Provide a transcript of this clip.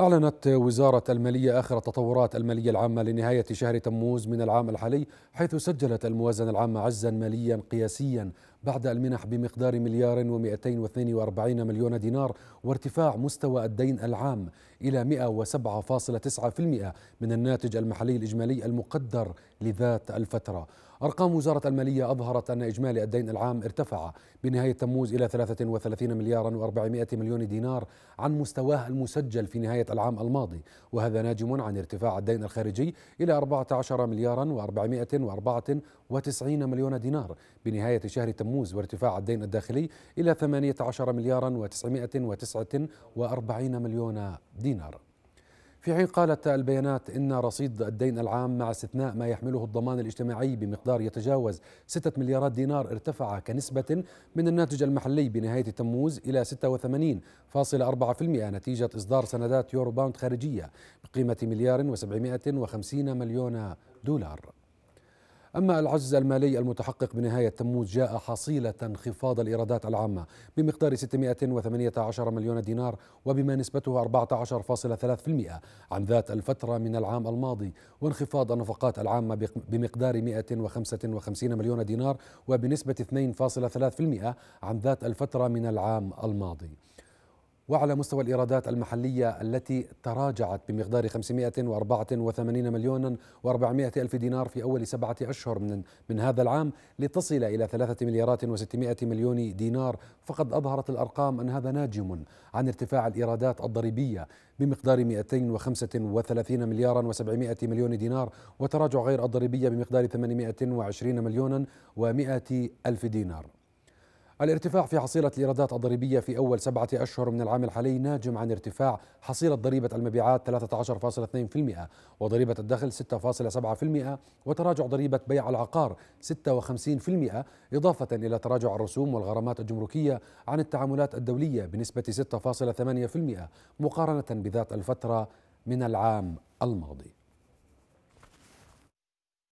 أعلنت وزارة المالية آخر التطورات المالية العامة لنهاية شهر تموز من العام الحالي حيث سجلت الموازنة العامة عزا ماليا قياسيا بعد المنح بمقدار مليار و242 مليون دينار وارتفاع مستوى الدين العام إلى 107.9% من الناتج المحلي الإجمالي المقدر لذات الفترة أرقام وزارة المالية أظهرت أن إجمالي الدين العام ارتفع بنهاية تموز إلى 33 مليار و400 مليون دينار عن مستواه المسجل في نهاية العام الماضي وهذا ناجم عن ارتفاع الدين الخارجي إلى 14 مليار و494 مليون دينار بنهاية شهر تموز الرموز وارتفاع الدين الداخلي إلى 18 مليار و949 مليون دينار في حين قالت البيانات إن رصيد الدين العام مع استثناء ما يحمله الضمان الاجتماعي بمقدار يتجاوز 6 مليارات دينار ارتفع كنسبة من الناتج المحلي بنهاية تموز إلى 86.4% نتيجة إصدار سندات يورو باوند خارجية بقيمة مليار و750 مليون دولار أما العجز المالي المتحقق بنهاية تموز جاء حصيلة انخفاض الإيرادات العامة بمقدار 618 مليون دينار وبما نسبته 14.3% عن ذات الفترة من العام الماضي وانخفاض النفقات العامة بمقدار 155 مليون دينار وبنسبة 2.3% عن ذات الفترة من العام الماضي وعلى مستوى الإيرادات المحلية التي تراجعت بمقدار 584 مليون و400 ألف دينار في أول سبعة أشهر من, من هذا العام لتصل إلى 3 مليارات و600 مليون دينار فقد أظهرت الأرقام أن هذا ناجم عن ارتفاع الإيرادات الضريبية بمقدار 235 مليارا و700 مليون دينار وتراجع غير الضريبية بمقدار 820 مليون و100 ألف دينار الارتفاع في حصيلة الإيرادات الضريبية في أول سبعة أشهر من العام الحالي ناجم عن ارتفاع حصيلة ضريبة المبيعات 13.2% وضريبة الدخل 6.7% وتراجع ضريبة بيع العقار 56% إضافة إلى تراجع الرسوم والغرامات الجمركية عن التعاملات الدولية بنسبة 6.8% مقارنة بذات الفترة من العام الماضي